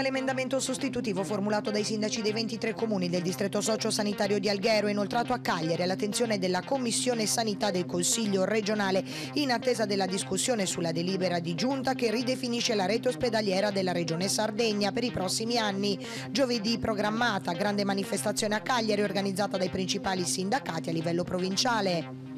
aveva l'emendamento sostitutivo formulato dai sindaci dei 23 comuni del distretto socio-sanitario di Alghero inoltrato a Cagliari all'attenzione della Commissione Sanità del Consiglio regionale in attesa della discussione sulla delibera di giunta che ridefinisce la rete ospedaliera della regione Sardegna per i prossimi anni. Giovedì programmata grande manifestazione a Cagliari organizzata dai principali sindacati a livello provinciale.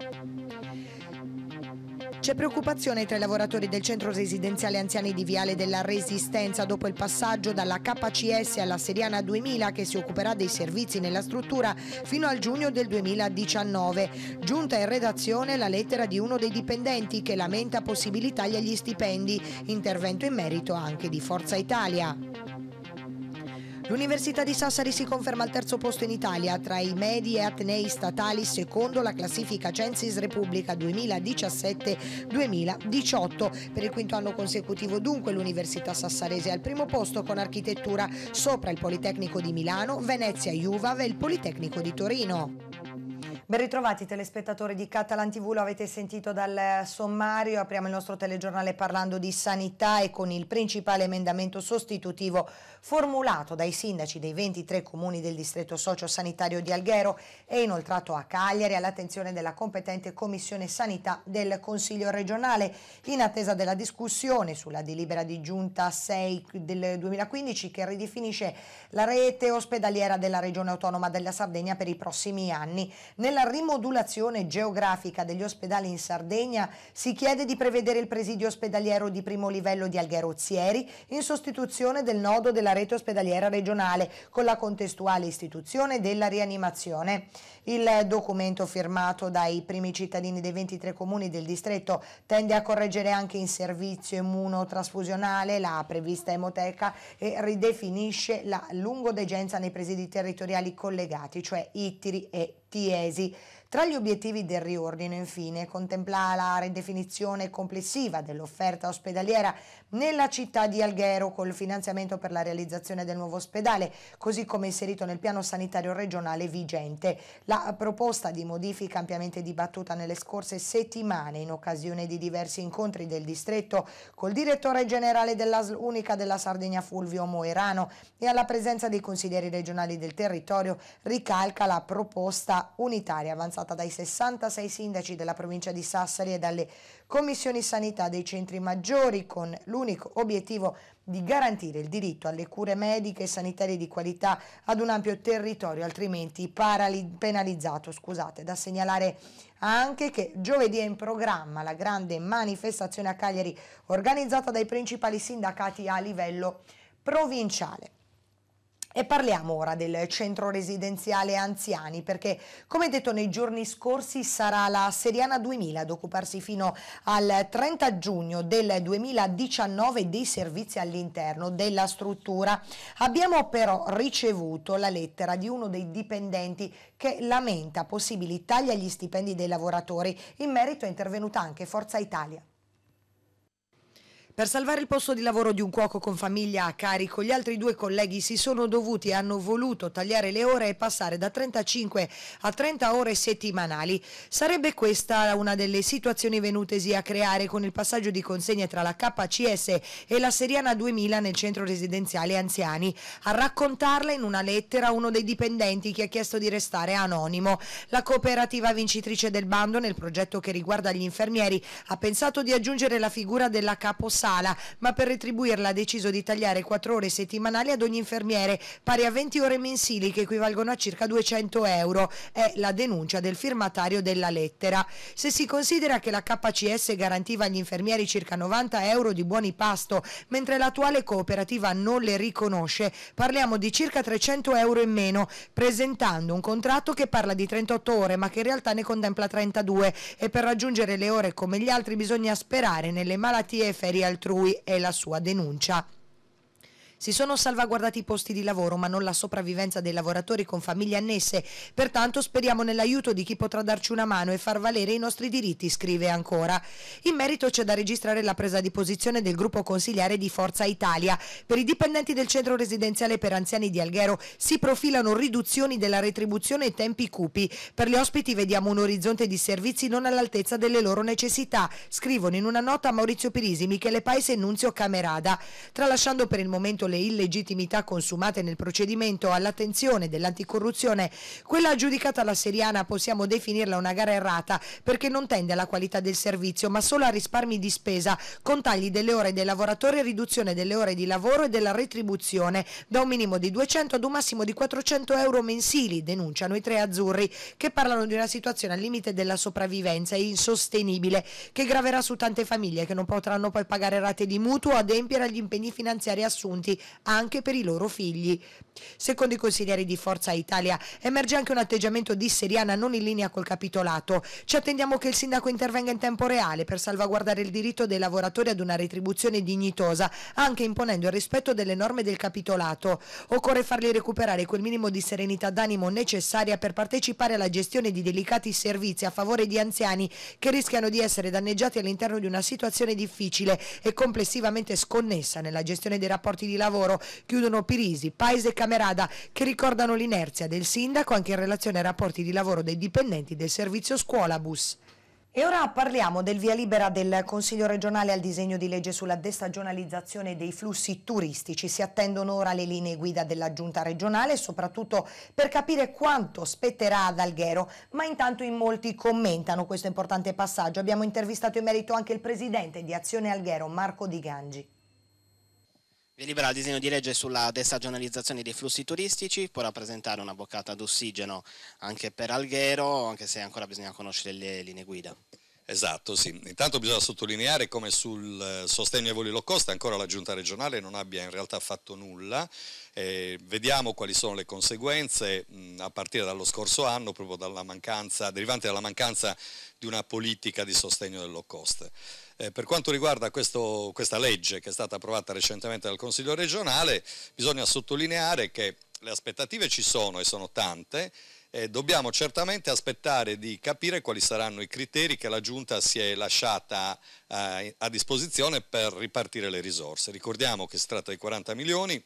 C'è preoccupazione tra i lavoratori del centro residenziale anziani di Viale della Resistenza dopo il passaggio dalla KCS alla Seriana 2000 che si occuperà dei servizi nella struttura fino al giugno del 2019. Giunta in redazione la lettera di uno dei dipendenti che lamenta possibilità agli stipendi, intervento in merito anche di Forza Italia. L'Università di Sassari si conferma al terzo posto in Italia tra i medi e atenei statali secondo la classifica Censis Repubblica 2017-2018. Per il quinto anno consecutivo dunque l'Università Sassarese è al primo posto con architettura sopra il Politecnico di Milano, Venezia Juva e il Politecnico di Torino. Ben ritrovati telespettatori di Catalan TV, lo avete sentito dal sommario, apriamo il nostro telegiornale parlando di sanità e con il principale emendamento sostitutivo formulato dai sindaci dei 23 comuni del distretto socio-sanitario di Alghero e inoltrato a Cagliari all'attenzione della competente Commissione Sanità del Consiglio regionale in attesa della discussione sulla delibera di giunta 6 del 2015 che ridefinisce la rete ospedaliera della regione autonoma della Sardegna per i prossimi anni. Nella una rimodulazione geografica degli ospedali in Sardegna si chiede di prevedere il presidio ospedaliero di primo livello di Algherozzieri in sostituzione del nodo della rete ospedaliera regionale con la contestuale istituzione della rianimazione. Il documento firmato dai primi cittadini dei 23 comuni del distretto tende a correggere anche in servizio immunotrasfusionale la prevista emoteca e ridefinisce la lungodegenza nei presidi territoriali collegati, cioè Ittiri e Tiesi tra gli obiettivi del riordino, infine, contempla la ridefinizione complessiva dell'offerta ospedaliera nella città di Alghero col finanziamento per la realizzazione del nuovo ospedale, così come inserito nel piano sanitario regionale vigente. La proposta di modifica ampiamente dibattuta nelle scorse settimane in occasione di diversi incontri del distretto col direttore generale dell'ASL Unica della Sardegna Fulvio Moerano e alla presenza dei consiglieri regionali del territorio ricalca la proposta unitaria avanzata presentata dai 66 sindaci della provincia di Sassari e dalle commissioni sanità dei centri maggiori con l'unico obiettivo di garantire il diritto alle cure mediche e sanitarie di qualità ad un ampio territorio altrimenti penalizzato. Scusate, da segnalare anche che giovedì è in programma la grande manifestazione a Cagliari organizzata dai principali sindacati a livello provinciale. E parliamo ora del centro residenziale anziani perché come detto nei giorni scorsi sarà la Seriana 2000 ad occuparsi fino al 30 giugno del 2019 dei servizi all'interno della struttura. Abbiamo però ricevuto la lettera di uno dei dipendenti che lamenta possibili tagli agli stipendi dei lavoratori. In merito è intervenuta anche Forza Italia. Per salvare il posto di lavoro di un cuoco con famiglia a carico, gli altri due colleghi si sono dovuti e hanno voluto tagliare le ore e passare da 35 a 30 ore settimanali. Sarebbe questa una delle situazioni venutesi a creare con il passaggio di consegne tra la KCS e la Seriana 2000 nel centro residenziale anziani. A raccontarla in una lettera uno dei dipendenti che ha chiesto di restare anonimo. La cooperativa vincitrice del bando nel progetto che riguarda gli infermieri ha pensato di aggiungere la figura della capossegna sala, ma per retribuirla ha deciso di tagliare 4 ore settimanali ad ogni infermiere, pari a 20 ore mensili che equivalgono a circa 200 euro. È la denuncia del firmatario della lettera. Se si considera che la KCS garantiva agli infermieri circa 90 euro di buoni pasto, mentre l'attuale cooperativa non le riconosce, parliamo di circa 300 euro in meno, presentando un contratto che parla di 38 ore ma che in realtà ne contempla 32 e per raggiungere le ore come gli altri bisogna sperare nelle malattie e ferie altrui e la sua denuncia si sono salvaguardati i posti di lavoro ma non la sopravvivenza dei lavoratori con famiglie annesse, pertanto speriamo nell'aiuto di chi potrà darci una mano e far valere i nostri diritti, scrive ancora. In merito c'è da registrare la presa di posizione del gruppo consigliare di Forza Italia. Per i dipendenti del centro residenziale per anziani di Alghero si profilano riduzioni della retribuzione e tempi cupi. Per gli ospiti vediamo un orizzonte di servizi non all'altezza delle loro necessità, scrivono in una nota Maurizio Pirisi, Michele Paese e Nunzio Camerada. Tralasciando per il momento le illegittimità consumate nel procedimento all'attenzione dell'anticorruzione, quella aggiudicata alla Seriana possiamo definirla una gara errata perché non tende alla qualità del servizio ma solo a risparmi di spesa con tagli delle ore dei lavoratori e riduzione delle ore di lavoro e della retribuzione da un minimo di 200 ad un massimo di 400 euro mensili, denunciano i tre azzurri che parlano di una situazione al limite della sopravvivenza e insostenibile che graverà su tante famiglie che non potranno poi pagare rate di mutuo o adempiere agli impegni finanziari assunti anche per i loro figli. Secondo i consiglieri di Forza Italia emerge anche un atteggiamento di Seriana non in linea col capitolato. Ci attendiamo che il sindaco intervenga in tempo reale per salvaguardare il diritto dei lavoratori ad una retribuzione dignitosa, anche imponendo il rispetto delle norme del capitolato. Occorre fargli recuperare quel minimo di serenità d'animo necessaria per partecipare alla gestione di delicati servizi a favore di anziani che rischiano di essere danneggiati all'interno di una situazione difficile e complessivamente sconnessa nella gestione dei rapporti di lavoro lavoro. Chiudono Pirisi, Paese e Camerada che ricordano l'inerzia del sindaco anche in relazione ai rapporti di lavoro dei dipendenti del servizio scuola bus. E ora parliamo del via libera del Consiglio regionale al disegno di legge sulla destagionalizzazione dei flussi turistici. Si attendono ora le linee guida della giunta regionale, soprattutto per capire quanto spetterà ad Alghero. Ma intanto in molti commentano questo importante passaggio. Abbiamo intervistato in merito anche il presidente di Azione Alghero, Marco Di Gangi. Delibera il disegno di legge sulla destagionalizzazione dei flussi turistici, può rappresentare una boccata d'ossigeno anche per Alghero, anche se ancora bisogna conoscere le linee guida. Esatto, sì. Intanto bisogna sottolineare come sul eh, sostegno ai voli low cost ancora la giunta regionale non abbia in realtà fatto nulla. Eh, vediamo quali sono le conseguenze mh, mm, a partire dallo scorso anno, proprio dalla mancanza, derivante dalla mancanza di una politica di sostegno del low cost. Eh, per quanto riguarda questo, questa legge che è stata approvata recentemente dal Consiglio regionale, bisogna sottolineare che le aspettative ci sono e sono tante eh, dobbiamo certamente aspettare di capire quali saranno i criteri che la Giunta si è lasciata eh, a disposizione per ripartire le risorse. Ricordiamo che si tratta di 40 milioni,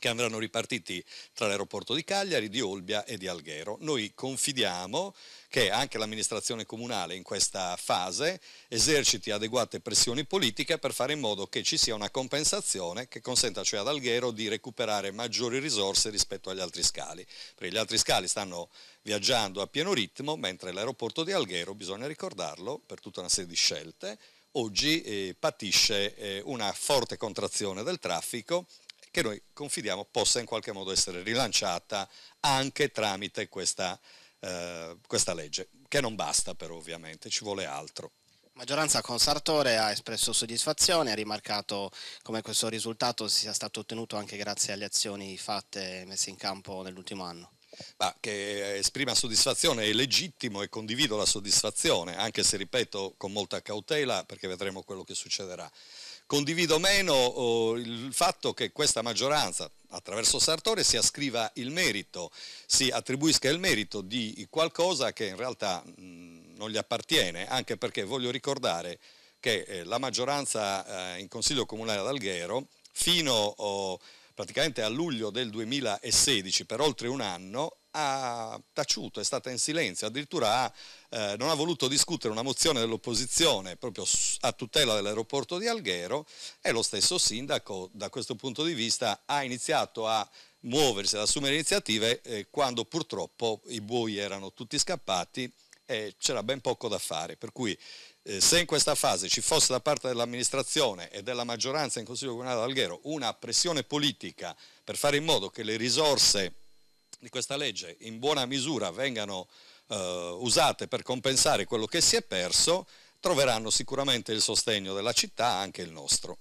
che andranno ripartiti tra l'aeroporto di Cagliari, di Olbia e di Alghero. Noi confidiamo che anche l'amministrazione comunale in questa fase eserciti adeguate pressioni politiche per fare in modo che ci sia una compensazione che consenta cioè ad Alghero di recuperare maggiori risorse rispetto agli altri scali, perché gli altri scali stanno viaggiando a pieno ritmo, mentre l'aeroporto di Alghero, bisogna ricordarlo, per tutta una serie di scelte, oggi eh, patisce eh, una forte contrazione del traffico che noi confidiamo possa in qualche modo essere rilanciata anche tramite questa, eh, questa legge, che non basta però ovviamente, ci vuole altro. maggioranza con Sartore ha espresso soddisfazione, ha rimarcato come questo risultato sia stato ottenuto anche grazie alle azioni fatte e messe in campo nell'ultimo anno. Ma che esprima soddisfazione è legittimo e condivido la soddisfazione, anche se ripeto con molta cautela perché vedremo quello che succederà. Condivido meno oh, il fatto che questa maggioranza, attraverso Sartore, si ascriva il merito, si attribuisca il merito di qualcosa che in realtà mh, mm, non gli appartiene, anche perché voglio ricordare che eh, la maggioranza eh, in Consiglio Comunale ad Alghero, fino oh, praticamente a luglio del 2016, per oltre un anno, ha taciuto, è stata in silenzio, addirittura ha, eh, non ha voluto discutere una mozione dell'opposizione proprio a tutela dell'aeroporto di Alghero e lo stesso sindaco da questo punto di vista ha iniziato a muoversi, ad assumere iniziative eh, quando purtroppo i buoi erano tutti scappati e c'era ben poco da fare. Per cui eh, se in questa fase ci fosse da parte dell'amministrazione e della maggioranza in Consiglio Comunale d'Alghero una pressione politica per fare in modo che le risorse di questa legge in buona misura vengano eh, usate per compensare quello che si è perso, troveranno sicuramente il sostegno della città, anche il nostro.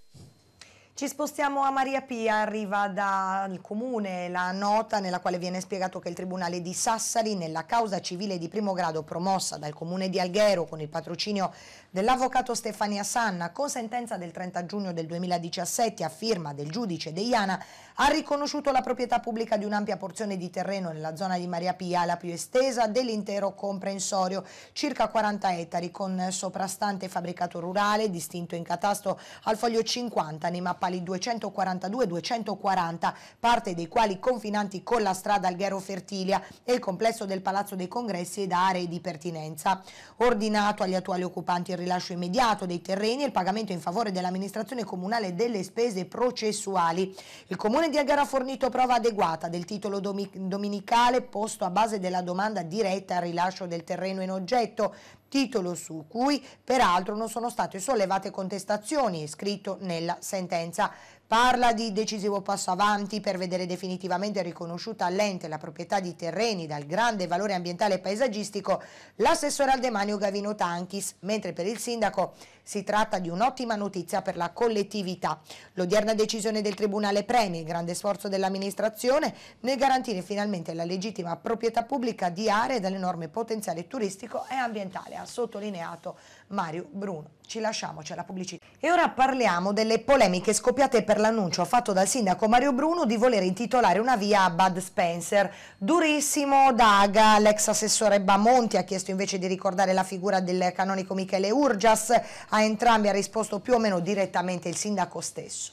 Ci spostiamo a Maria Pia, arriva dal comune la nota nella quale viene spiegato che il Tribunale di Sassari nella causa civile di primo grado promossa dal comune di Alghero con il patrocinio dell'avvocato Stefania Sanna con sentenza del 30 giugno del 2017 a firma del giudice Deiana ha riconosciuto la proprietà pubblica di un'ampia porzione di terreno nella zona di Maria Pia, la più estesa dell'intero comprensorio, circa 40 ettari con soprastante fabbricato rurale distinto in catasto al foglio 50 nei mappagli quali 242-240, parte dei quali confinanti con la strada Alghero Fertilia e il complesso del Palazzo dei Congressi ed aree di pertinenza. Ordinato agli attuali occupanti il rilascio immediato dei terreni e il pagamento in favore dell'amministrazione comunale delle spese processuali. Il comune di Alghero ha fornito prova adeguata del titolo dominicale posto a base della domanda diretta al rilascio del terreno in oggetto, titolo su cui peraltro non sono state sollevate contestazioni, è scritto nella sentenza minoranza parla di decisivo passo avanti per vedere definitivamente riconosciuta all'ente la proprietà di terreni dal grande valore ambientale e paesaggistico, l'assessore al demanio Gavino Tanchis, mentre per il sindaco si tratta di un'ottima notizia per la collettività. L'odierna decisione del Tribunale premia il grande sforzo dell'amministrazione nel garantire finalmente la legittima proprietà pubblica di aree dall'enorme potenziale turistico e ambientale, ha sottolineato Mario Bruno ci lasciamo, c'è la pubblicità. E ora parliamo delle polemiche scoppiate per l'annuncio fatto dal sindaco Mario Bruno di voler intitolare una via a Bud Spencer. Durissimo Daga, l'ex assessore Bamonti ha chiesto invece di ricordare la figura del canonico Michele Urgias, a entrambi ha risposto più o meno direttamente il sindaco stesso.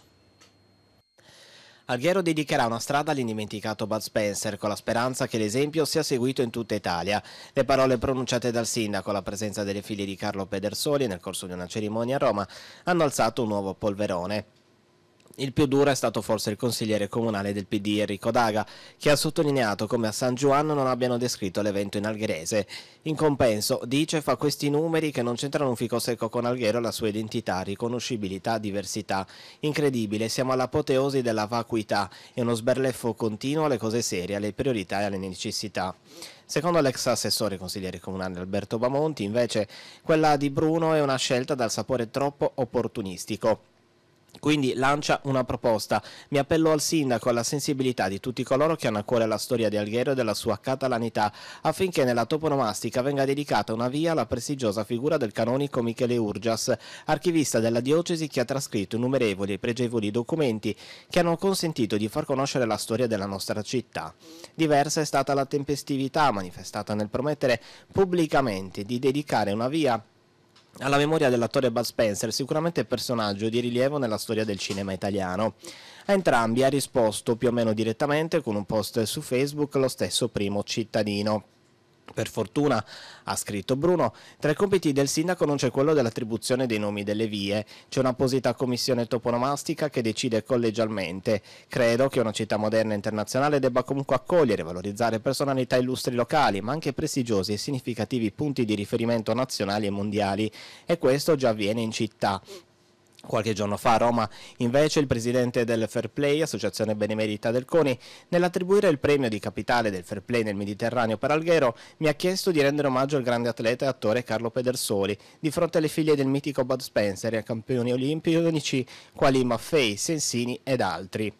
Alghero dedicherà una strada all'indimenticato Bud Spencer con la speranza che l'esempio sia seguito in tutta Italia. Le parole pronunciate dal sindaco alla presenza delle figlie di Carlo Pedersoli nel corso di una cerimonia a Roma hanno alzato un nuovo polverone. Il più duro è stato forse il consigliere comunale del PD Enrico Daga, che ha sottolineato come a San Giovanni non abbiano descritto l'evento in algherese. In compenso, dice, fa questi numeri che non c'entrano un fico secco con Alghero la sua identità, riconoscibilità, diversità. Incredibile, siamo all'apoteosi della vacuità e uno sberleffo continuo alle cose serie, alle priorità e alle necessità. Secondo l'ex assessore consigliere comunale Alberto Bamonti, invece, quella di Bruno è una scelta dal sapore troppo opportunistico quindi lancia una proposta. Mi appello al sindaco e alla sensibilità di tutti coloro che hanno a cuore la storia di Alghero e della sua catalanità, affinché nella toponomastica venga dedicata una via alla prestigiosa figura del canonico Michele Urgias, archivista della diocesi che ha trascritto innumerevoli e pregevoli documenti che hanno consentito di far conoscere la storia della nostra città. Diversa è stata la tempestività manifestata nel promettere pubblicamente di dedicare una via alla memoria dell'attore Bud Spencer, sicuramente personaggio di rilievo nella storia del cinema italiano. A entrambi ha risposto più o meno direttamente con un post su Facebook lo stesso primo cittadino. Per fortuna, ha scritto Bruno, tra i compiti del sindaco non c'è quello dell'attribuzione dei nomi delle vie, c'è un'apposita commissione toponomastica che decide collegialmente. Credo che una città moderna e internazionale debba comunque accogliere e valorizzare personalità illustri locali, ma anche prestigiosi e significativi punti di riferimento nazionali e mondiali, e questo già avviene in città. Qualche giorno fa a Roma, invece, il presidente del Fair Play, associazione benemerita del CONI, nell'attribuire il premio di capitale del Fair Play nel Mediterraneo per Alghero, mi ha chiesto di rendere omaggio al grande atleta e attore Carlo Pedersoli di fronte alle figlie del mitico Bud Spencer e a campioni olimpici quali Maffei, Sensini ed altri.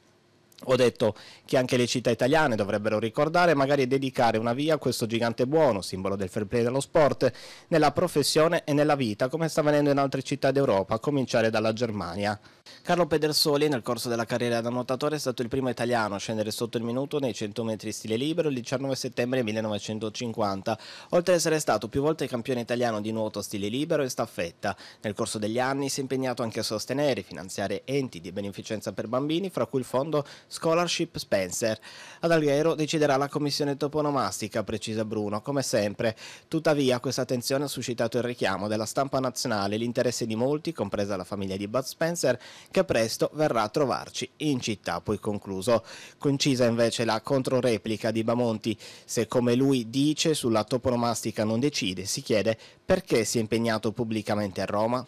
Ho detto che anche le città italiane dovrebbero ricordare e magari dedicare una via a questo gigante buono, simbolo del fair play dello sport, nella professione e nella vita, come sta avvenendo in altre città d'Europa, a cominciare dalla Germania. Carlo Pedersoli, nel corso della carriera da nuotatore, è stato il primo italiano a scendere sotto il minuto nei 100 metri stile libero il 19 settembre 1950, oltre ad essere stato più volte campione italiano di nuoto stile libero e staffetta. Nel corso degli anni si è impegnato anche a sostenere e finanziare enti di beneficenza per bambini, fra cui il fondo Scholarship Spencer. Ad Alghero deciderà la commissione toponomastica, precisa Bruno, come sempre. Tuttavia questa attenzione ha suscitato il richiamo della stampa nazionale e l'interesse di molti, compresa la famiglia di Bud Spencer, che presto verrà a trovarci in città, poi concluso. Concisa invece la controreplica di Bamonti, se come lui dice sulla toponomastica non decide, si chiede perché si è impegnato pubblicamente a Roma?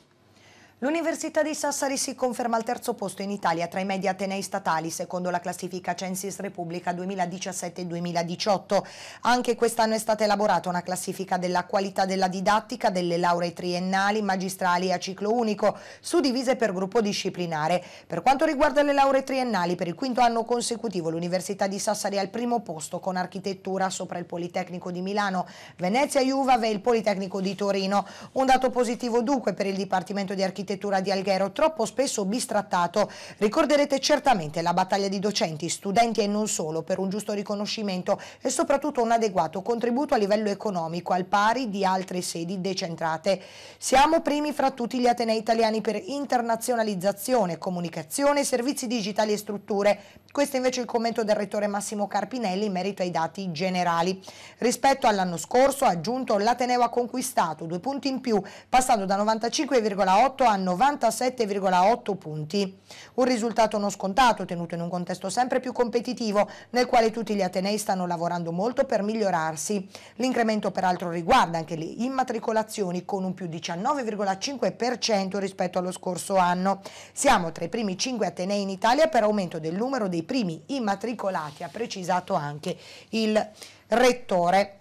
L'Università di Sassari si conferma al terzo posto in Italia tra i medi atenei statali, secondo la classifica Censis Repubblica 2017-2018. Anche quest'anno è stata elaborata una classifica della qualità della didattica delle lauree triennali, magistrali a ciclo unico, suddivise per gruppo disciplinare. Per quanto riguarda le lauree triennali, per il quinto anno consecutivo l'Università di Sassari è al primo posto con architettura sopra il Politecnico di Milano, Venezia Juva e il Politecnico di Torino. Un dato positivo dunque per il Dipartimento di Architettura dell'architettura di Alghero, troppo spesso bistrattato. Ricorderete certamente la battaglia di docenti, studenti e non solo, per un giusto riconoscimento e soprattutto un adeguato contributo a livello economico, al pari di altre sedi decentrate. Siamo primi fra tutti gli atenei italiani per internazionalizzazione, comunicazione, servizi digitali e strutture. Questo è invece il commento del rettore Massimo Carpinelli in merito ai dati generali. Rispetto all'anno scorso, ha aggiunto, l'Ateneo ha conquistato due punti in più, passando da 95,8 a 97,8 punti. Un risultato non scontato tenuto in un contesto sempre più competitivo nel quale tutti gli atenei stanno lavorando molto per migliorarsi. L'incremento peraltro riguarda anche le immatricolazioni con un più 19,5% rispetto allo scorso anno. Siamo tra i primi 5 atenei in Italia per aumento del numero dei primi immatricolati, ha precisato anche il rettore.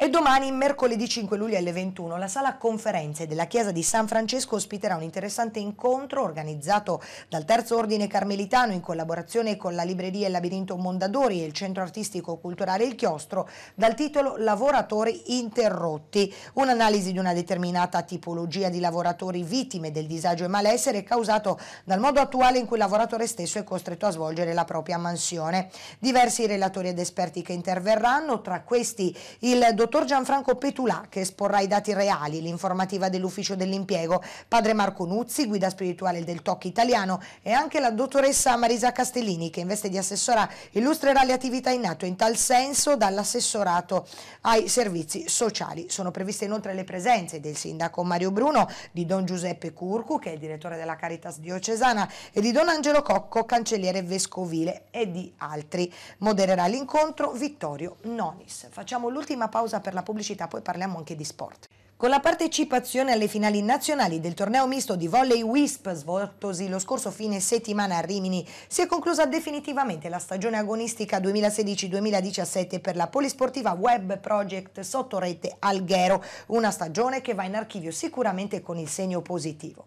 E domani, mercoledì 5 luglio alle 21, la sala conferenze della Chiesa di San Francesco ospiterà un interessante incontro organizzato dal Terzo Ordine Carmelitano in collaborazione con la libreria Il Labirinto Mondadori e il Centro Artistico Culturale Il Chiostro dal titolo Lavoratori interrotti, un'analisi di una determinata tipologia di lavoratori vittime del disagio e malessere causato dal modo attuale in cui il lavoratore stesso è costretto a svolgere la propria mansione. Diversi relatori ed esperti che interverranno, tra questi il dottor dottor Gianfranco Petulà che esporrà i dati reali, l'informativa dell'ufficio dell'impiego, padre Marco Nuzzi, guida spirituale del TOC italiano e anche la dottoressa Marisa Castellini che in veste di assessora illustrerà le attività in atto in tal senso dall'assessorato ai servizi sociali. Sono previste inoltre le presenze del sindaco Mario Bruno, di Don Giuseppe Curcu che è direttore della Caritas diocesana e di Don Angelo Cocco, cancelliere vescovile e di altri. Modererà l'incontro Vittorio Nonis. Facciamo l'ultima pausa pausa per la pubblicità, poi parliamo anche di sport. Con la partecipazione alle finali nazionali del torneo misto di volley Wisp svoltosi lo scorso fine settimana a Rimini si è conclusa definitivamente la stagione agonistica 2016-2017 per la polisportiva Web Project sotto rete Alghero, una stagione che va in archivio sicuramente con il segno positivo.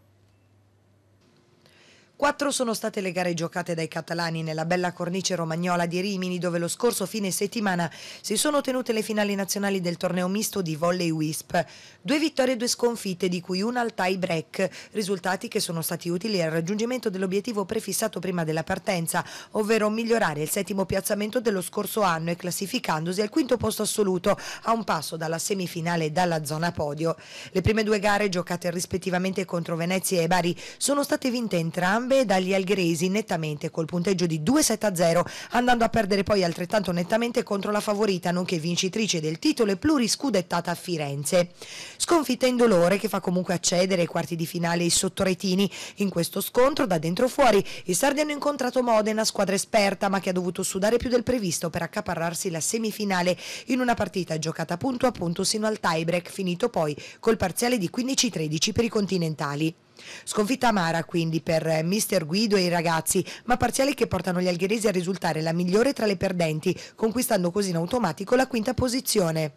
Quattro sono state le gare giocate dai catalani nella bella cornice romagnola di Rimini, dove lo scorso fine settimana si sono tenute le finali nazionali del torneo misto di volley WISP. Due vittorie e due sconfitte, di cui una al tie break, risultati che sono stati utili al raggiungimento dell'obiettivo prefissato prima della partenza, ovvero migliorare il settimo piazzamento dello scorso anno e classificandosi al quinto posto assoluto, a un passo dalla semifinale e dalla zona podio. Le prime due gare, giocate rispettivamente contro Venezia e Bari, sono state vinte entrambe Sabeda, gli alghiresi nettamente col punteggio di 2-7-0, andando a perdere poi altrettanto nettamente contro la favorita, nonché vincitrice del titolo e pluriscudettata a Firenze. Sconfitta in dolore che fa comunque accedere ai quarti di finale i sottoretini. In questo scontro, da dentro fuori, i sardi hanno incontrato Modena, squadra esperta, ma che ha dovuto sudare più del previsto per accaparrarsi la semifinale in una partita giocata punto a punto sino al tiebreak, finito poi col parziale di 15-13 per i continentali. Sconfitta amara quindi per eh, mister Guido e i ragazzi, ma parziali che portano gli algheresi a risultare la migliore tra le perdenti, conquistando così in automatico la quinta posizione.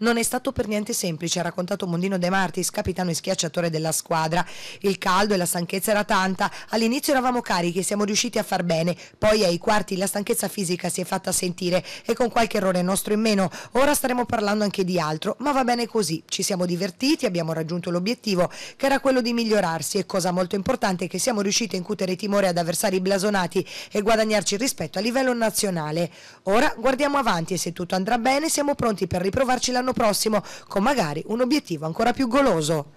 Non è stato per niente semplice, ha raccontato Mondino De Martis, capitano e schiacciatore della squadra. Il caldo e la stanchezza era tanta, all'inizio eravamo carichi e siamo riusciti a far bene, poi ai quarti la stanchezza fisica si è fatta sentire e con qualche errore nostro in meno. Ora staremo parlando anche di altro, ma va bene così, ci siamo divertiti, abbiamo raggiunto l'obiettivo che era quello di migliorarsi e cosa molto importante che siamo riusciti a incutere timore ad avversari blasonati e guadagnarci rispetto a livello nazionale. Ora guardiamo avanti e se tutto andrà bene siamo pronti per riprovarci la l'anno prossimo, con magari un obiettivo ancora più goloso.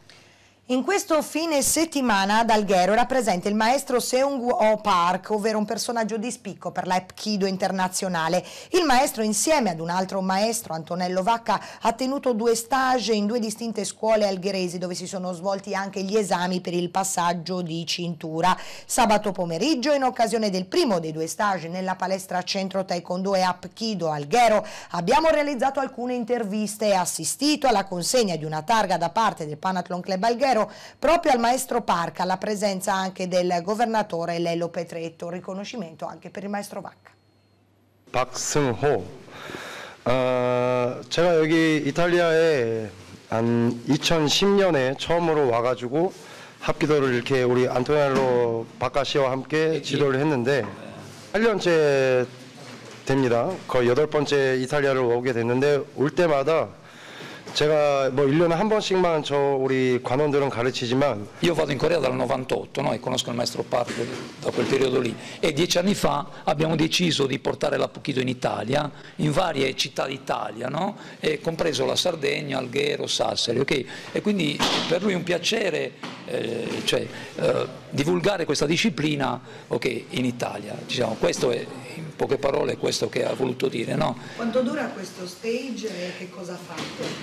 In questo fine settimana ad Alghero era presente il maestro Seung Ho Park, ovvero un personaggio di spicco per la Epkido internazionale. Il maestro insieme ad un altro maestro, Antonello Vacca, ha tenuto due stage in due distinte scuole algheresi dove si sono svolti anche gli esami per il passaggio di cintura. Sabato pomeriggio, in occasione del primo dei due stage nella palestra Centro Taekwondo e Apkido Alghero, abbiamo realizzato alcune interviste e assistito alla consegna di una targa da parte del Panathlon Club Alghero Ministero proprio al maestro Parca, la presenza anche del governatore Lello Petretto, riconoscimento anche per il maestro Vacca. 박승호 어, 제가 여기 이탈리아에 한 2010년에 처음으로 와가지고 합기도를 이렇게 우리 안토니알로 바카시와 함께 지도를 했는데 8년째 됩니다. 거의 여덟 번째 이탈리아를 오게 됐는데 올 때마다 제가 뭐 1년에 한 번씩만 저 우리 관원들은 가르치지만 Io vado in Corea dal 98 no? e conosco il maestro Park da quel periodo lì e dieci anni fa abbiamo deciso di portare l'Appuchito in Italia, in varie città d'Italia, no? e compreso la Sardegna, Alghero, Sassari, ok? E quindi per lui è un piacere, eh, cioè, eh, divulgare questa disciplina okay, in Italia. Diciamo, questo è in poche parole questo che ha voluto dire. No? Quanto dura questo stage e che cosa fate?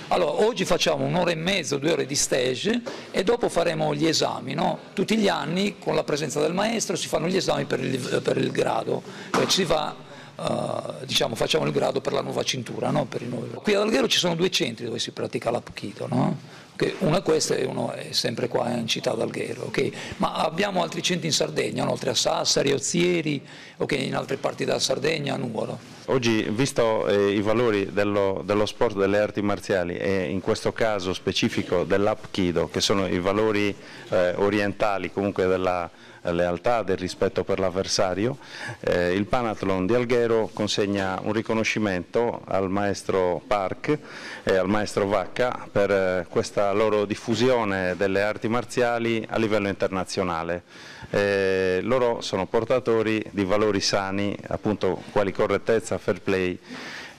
Allora, oggi facciamo un'ora e mezzo, due ore di stage e dopo faremo gli esami. No? Tutti gli anni con la presenza del maestro si fanno gli esami per il, per il grado, cioè ci va eh, diciamo, facciamo il grado per la nuova cintura, no? Qui ad Alghero ci sono due centri dove si pratica l'appuchito, no? è questo e uno è sempre qua in città d'Alghero, okay? ma abbiamo altri centri in Sardegna, no? oltre a Sassari, Ozieri, okay? in altre parti della Sardegna, a Nuoro. Oggi, visto eh, i valori dello, dello, sport, delle arti marziali e in questo caso specifico dell'Apkido, che sono i valori eh, orientali comunque della eh, lealtà, del rispetto per l'avversario. Eh, il Panathlon di Alghero consegna un riconoscimento al maestro Park e al maestro Vacca per eh, questa loro diffusione delle arti marziali a livello internazionale. Eh, loro sono portatori di valori sani, appunto quali correttezza, fair play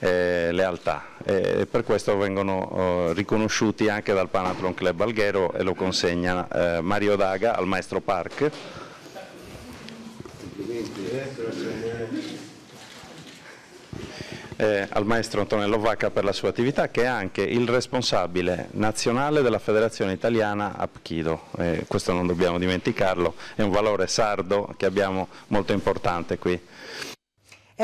eh, lealtà e per questo vengono eh, riconosciuti anche dal Panathlon Club Alghero e lo consegna eh, Mario Daga al Maestro Park eh, al maestro Antonello Vacca per la sua attività che è anche il responsabile nazionale della federazione italiana Apchido, eh, questo non dobbiamo dimenticarlo, è un valore sardo che abbiamo molto importante qui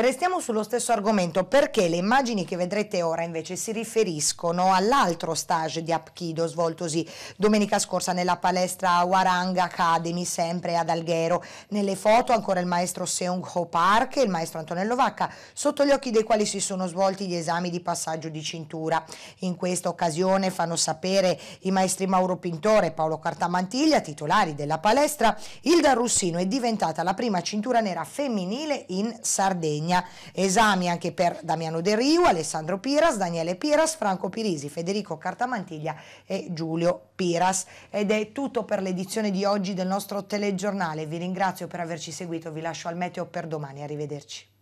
restiamo sullo stesso argomento perché le immagini che vedrete ora invece si riferiscono all'altro stage di Apkido svoltosi domenica scorsa nella palestra Waranga Academy, sempre ad Alghero. Nelle foto ancora il maestro Seung Ho Park e il maestro Antonello Vacca, sotto gli occhi dei quali si sono svolti gli esami di passaggio di cintura. In questa occasione fanno sapere i maestri Mauro Pintore e Paolo Cartamantiglia, titolari della palestra, Ilda Russino è diventata la prima cintura nera femminile in Sardegna Sardegna. Esami anche per Damiano De Riu, Alessandro Piras, Daniele Piras, Franco Pirisi, Federico Cartamantiglia e Giulio Piras. Ed è tutto per l'edizione di oggi del nostro telegiornale. Vi ringrazio per averci seguito, vi lascio al meteo per domani. Arrivederci.